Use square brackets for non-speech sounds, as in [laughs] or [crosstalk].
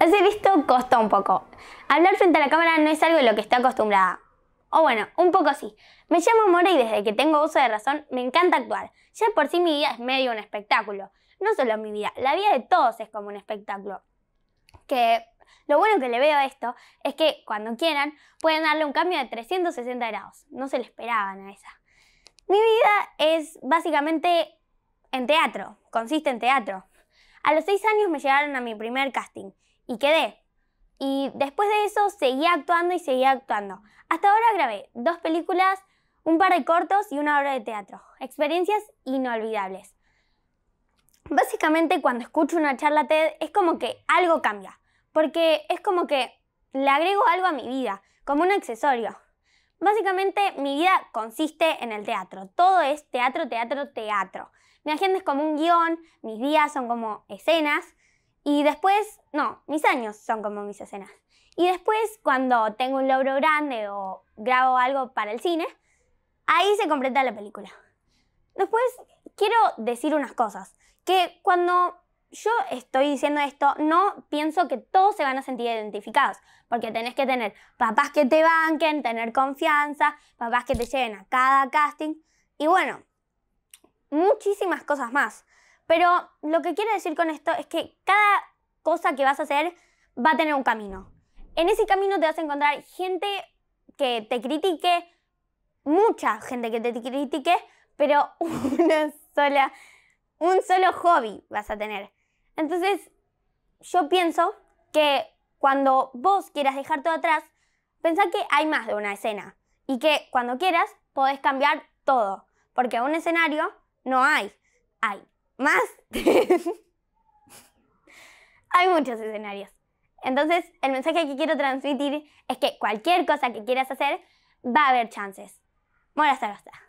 Hacer esto costó un poco. Hablar frente a la cámara no es algo a lo que está acostumbrada. O bueno, un poco sí. Me llamo Mora y desde que tengo uso de razón me encanta actuar. Ya por sí mi vida es medio un espectáculo. No solo mi vida, la vida de todos es como un espectáculo. Que lo bueno que le veo a esto es que cuando quieran pueden darle un cambio de 360 grados. No se le esperaban a esa. Mi vida es básicamente en teatro, consiste en teatro. A los 6 años me llevaron a mi primer casting y quedé. Y después de eso seguía actuando y seguía actuando. Hasta ahora grabé dos películas, un par de cortos y una obra de teatro. Experiencias inolvidables. Básicamente cuando escucho una charla TED es como que algo cambia, porque es como que le agrego algo a mi vida, como un accesorio. Básicamente mi vida consiste en el teatro. Todo es teatro, teatro, teatro. Mi agenda es como un guión, mis días son como escenas y después, no, mis años son como mis escenas. Y después, cuando tengo un logro grande o grabo algo para el cine, ahí se completa la película. Después, quiero decir unas cosas. Que cuando yo estoy diciendo esto, no pienso que todos se van a sentir identificados, porque tenés que tener papás que te banquen, tener confianza, papás que te lleven a cada casting y bueno, muchísimas cosas más. Pero lo que quiero decir con esto es que cada cosa que vas a hacer va a tener un camino. En ese camino te vas a encontrar gente que te critique, mucha gente que te critique, pero [laughs] una sola, un solo hobby vas a tener. Entonces, yo pienso que cuando vos quieras dejar todo atrás, pensá que hay más de una escena y que cuando quieras podés cambiar todo, porque un escenario no hay, hay más. [laughs] Hay muchos escenarios. Entonces, el mensaje que quiero transmitir es que cualquier cosa que quieras hacer, va a haber chances. Mora Sarasta.